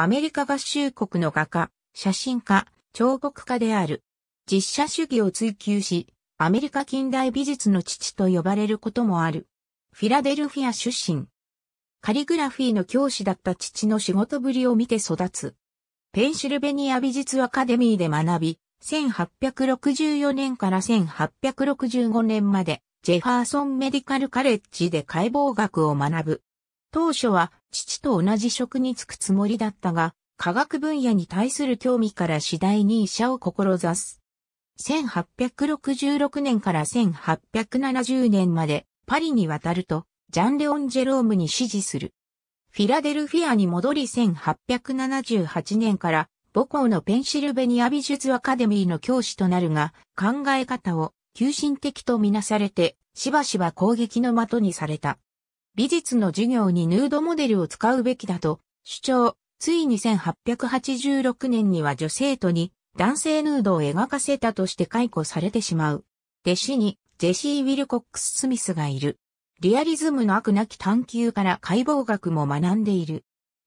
アメリカ合衆国の画家、写真家、彫刻家である。実写主義を追求し、アメリカ近代美術の父と呼ばれることもある。フィラデルフィア出身。カリグラフィーの教師だった父の仕事ぶりを見て育つ。ペンシルベニア美術アカデミーで学び、1864年から1865年まで、ジェファーソンメディカルカレッジで解剖学を学ぶ。当初は父と同じ職に就くつもりだったが、科学分野に対する興味から次第に医者を志す。1866年から1870年までパリに渡ると、ジャン・レオン・ジェロームに支持する。フィラデルフィアに戻り1878年から母校のペンシルベニア美術アカデミーの教師となるが、考え方を急進的とみなされて、しばしば攻撃の的にされた。美術の授業にヌードモデルを使うべきだと主張、ついに1886年には女生徒に男性ヌードを描かせたとして解雇されてしまう。弟子にジェシー・ウィルコックス・スミスがいる。リアリズムの悪なき探求から解剖学も学んでいる。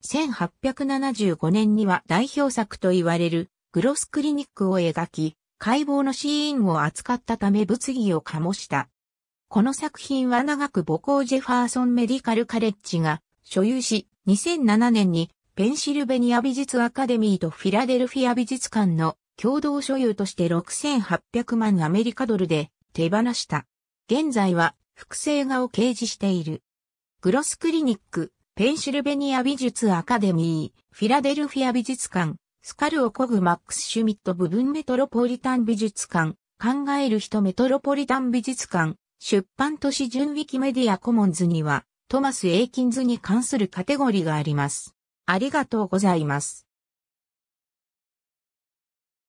1875年には代表作と言われるグロスクリニックを描き、解剖のシーンを扱ったため物議を醸した。この作品は長く母校ジェファーソンメディカルカレッジが所有し、2007年にペンシルベニア美術アカデミーとフィラデルフィア美術館の共同所有として6800万アメリカドルで手放した。現在は複製画を掲示している。グロスクリニック、ペンシルベニア美術アカデミー、フィラデルフィア美術館、スカルをこぐマックス・シュミット部分メトロポリタン美術館、考える人メトロポリタン美術館、出版都市準ウィキメディアコモンズには、トマス・エイキンズに関するカテゴリがあります。ありがとうございます。